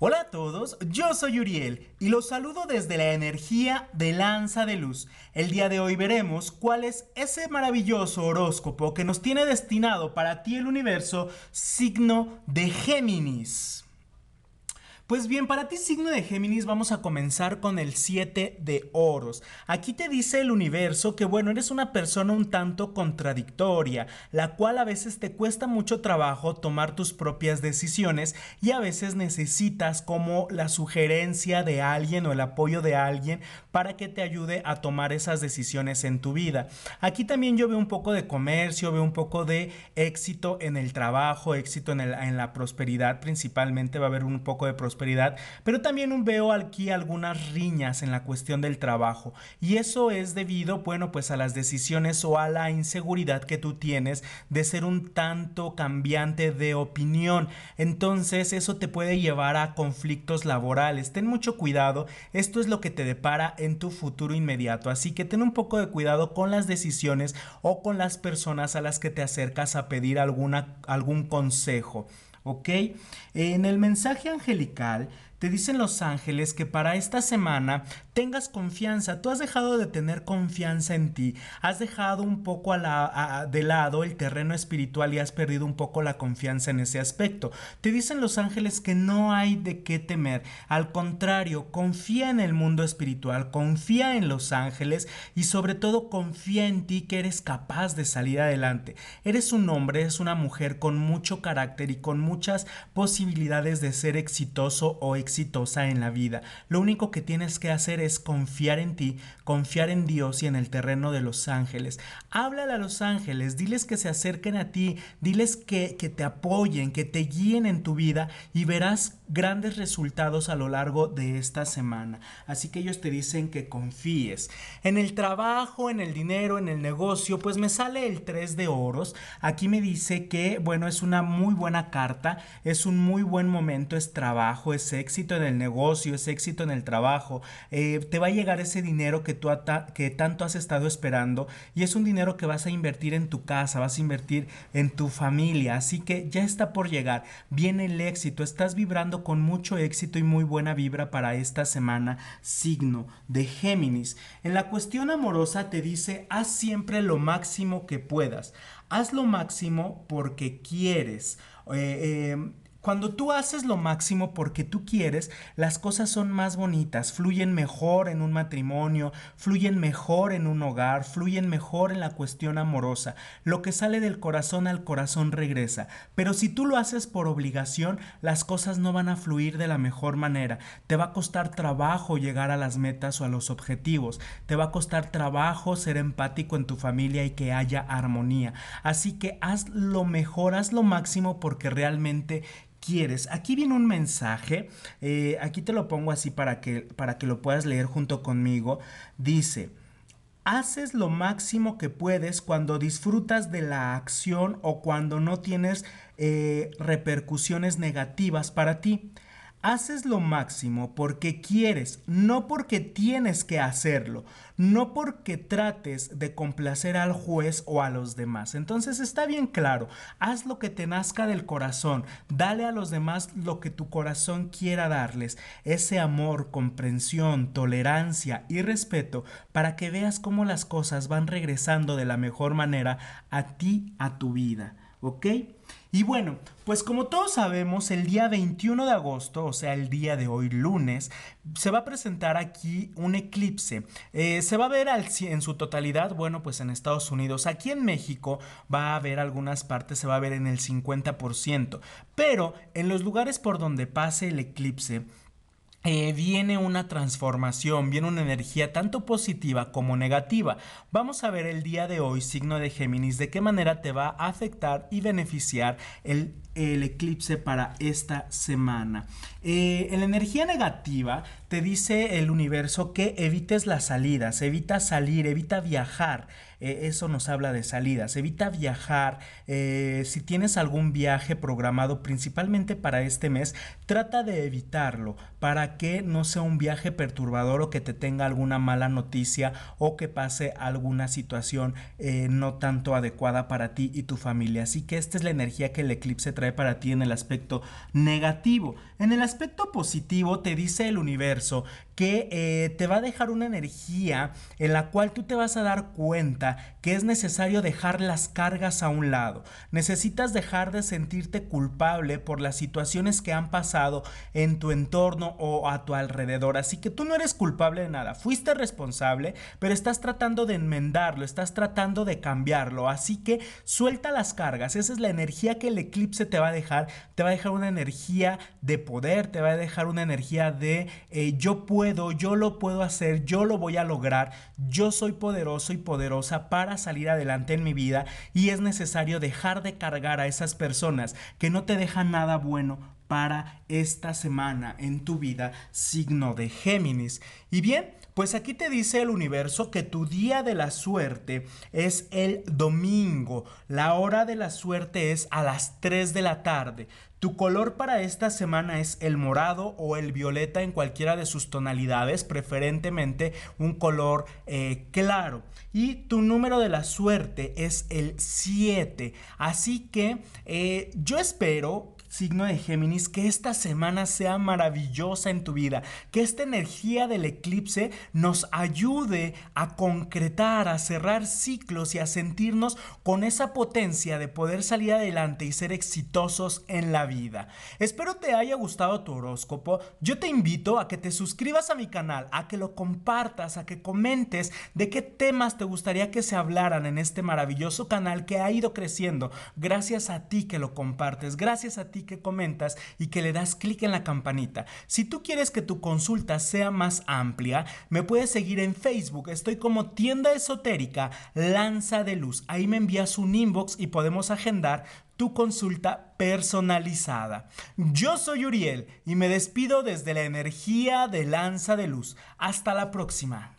Hola a todos, yo soy Uriel y los saludo desde la energía de Lanza de Luz. El día de hoy veremos cuál es ese maravilloso horóscopo que nos tiene destinado para ti el universo, signo de Géminis. Pues bien, para ti signo de Géminis vamos a comenzar con el 7 de oros. Aquí te dice el universo que bueno, eres una persona un tanto contradictoria, la cual a veces te cuesta mucho trabajo tomar tus propias decisiones y a veces necesitas como la sugerencia de alguien o el apoyo de alguien para que te ayude a tomar esas decisiones en tu vida. Aquí también yo veo un poco de comercio, veo un poco de éxito en el trabajo, éxito en, en la prosperidad principalmente, va a haber un poco de prosperidad pero también veo aquí algunas riñas en la cuestión del trabajo y eso es debido, bueno, pues a las decisiones o a la inseguridad que tú tienes de ser un tanto cambiante de opinión. Entonces eso te puede llevar a conflictos laborales. Ten mucho cuidado, esto es lo que te depara en tu futuro inmediato, así que ten un poco de cuidado con las decisiones o con las personas a las que te acercas a pedir alguna, algún consejo. ¿Ok? En el mensaje angelical te dicen los ángeles que para esta semana tengas confianza. Tú has dejado de tener confianza en ti. Has dejado un poco a de lado el terreno espiritual y has perdido un poco la confianza en ese aspecto. Te dicen los ángeles que no hay de qué temer. Al contrario, confía en el mundo espiritual, confía en los ángeles y sobre todo confía en ti que eres capaz de salir adelante. Eres un hombre, es una mujer con mucho carácter y con muchas posibilidades de ser exitoso o exitoso exitosa en la vida. Lo único que tienes que hacer es confiar en ti, confiar en Dios y en el terreno de los ángeles. Háblale a los ángeles, diles que se acerquen a ti, diles que, que te apoyen, que te guíen en tu vida y verás grandes resultados a lo largo de esta semana. Así que ellos te dicen que confíes. En el trabajo, en el dinero, en el negocio, pues me sale el 3 de oros. Aquí me dice que, bueno, es una muy buena carta, es un muy buen momento, es trabajo, es éxito en el negocio, es éxito en el trabajo, eh, te va a llegar ese dinero que tú que tanto has estado esperando y es un dinero que vas a invertir en tu casa, vas a invertir en tu familia, así que ya está por llegar, viene el éxito, estás vibrando con mucho éxito y muy buena vibra para esta semana, signo de Géminis. En la cuestión amorosa te dice, haz siempre lo máximo que puedas, haz lo máximo porque quieres. Eh, eh, cuando tú haces lo máximo porque tú quieres, las cosas son más bonitas, fluyen mejor en un matrimonio, fluyen mejor en un hogar, fluyen mejor en la cuestión amorosa. Lo que sale del corazón al corazón regresa. Pero si tú lo haces por obligación, las cosas no van a fluir de la mejor manera. Te va a costar trabajo llegar a las metas o a los objetivos. Te va a costar trabajo ser empático en tu familia y que haya armonía. Así que haz lo mejor, haz lo máximo porque realmente Aquí viene un mensaje, eh, aquí te lo pongo así para que, para que lo puedas leer junto conmigo. Dice, haces lo máximo que puedes cuando disfrutas de la acción o cuando no tienes eh, repercusiones negativas para ti. Haces lo máximo porque quieres, no porque tienes que hacerlo, no porque trates de complacer al juez o a los demás. Entonces está bien claro, haz lo que te nazca del corazón, dale a los demás lo que tu corazón quiera darles, ese amor, comprensión, tolerancia y respeto para que veas cómo las cosas van regresando de la mejor manera a ti, a tu vida. ¿ok? Y bueno, pues como todos sabemos, el día 21 de agosto, o sea, el día de hoy lunes, se va a presentar aquí un eclipse. Eh, se va a ver al, en su totalidad, bueno, pues en Estados Unidos, aquí en México va a haber algunas partes, se va a ver en el 50%, pero en los lugares por donde pase el eclipse, eh, viene una transformación, viene una energía tanto positiva como negativa. Vamos a ver el día de hoy, signo de Géminis, de qué manera te va a afectar y beneficiar el, eclipse para esta semana. Eh, en la energía negativa te dice el universo que evites las salidas, evita salir, evita viajar. Eh, eso nos habla de salidas, evita viajar. Eh, si tienes algún viaje programado principalmente para este mes, trata de evitarlo para que no sea un viaje perturbador o que te tenga alguna mala noticia o que pase alguna situación eh, no tanto adecuada para ti y tu familia. Así que esta es la energía que el eclipse trae para ti en el aspecto negativo. En el aspecto positivo te dice el universo, So. que eh, te va a dejar una energía en la cual tú te vas a dar cuenta que es necesario dejar las cargas a un lado. Necesitas dejar de sentirte culpable por las situaciones que han pasado en tu entorno o a tu alrededor. Así que tú no eres culpable de nada, fuiste responsable, pero estás tratando de enmendarlo, estás tratando de cambiarlo. Así que suelta las cargas, esa es la energía que el eclipse te va a dejar. Te va a dejar una energía de poder, te va a dejar una energía de eh, yo puedo yo lo puedo hacer, yo lo voy a lograr, yo soy poderoso y poderosa para salir adelante en mi vida y es necesario dejar de cargar a esas personas que no te dejan nada bueno para esta semana en tu vida, signo de Géminis. Y bien, pues aquí te dice el universo que tu día de la suerte es el domingo. La hora de la suerte es a las 3 de la tarde. Tu color para esta semana es el morado o el violeta en cualquiera de sus tonalidades, preferentemente un color eh, claro. Y tu número de la suerte es el 7. Así que eh, yo espero signo de Géminis, que esta semana sea maravillosa en tu vida, que esta energía del eclipse nos ayude a concretar, a cerrar ciclos y a sentirnos con esa potencia de poder salir adelante y ser exitosos en la vida. Espero te haya gustado tu horóscopo. Yo te invito a que te suscribas a mi canal, a que lo compartas, a que comentes de qué temas te gustaría que se hablaran en este maravilloso canal que ha ido creciendo gracias a ti que lo compartes, gracias a ti que comentas y que le das clic en la campanita. Si tú quieres que tu consulta sea más amplia, me puedes seguir en Facebook. Estoy como tienda esotérica Lanza de Luz. Ahí me envías un inbox y podemos agendar tu consulta personalizada. Yo soy Uriel y me despido desde la energía de Lanza de Luz. Hasta la próxima.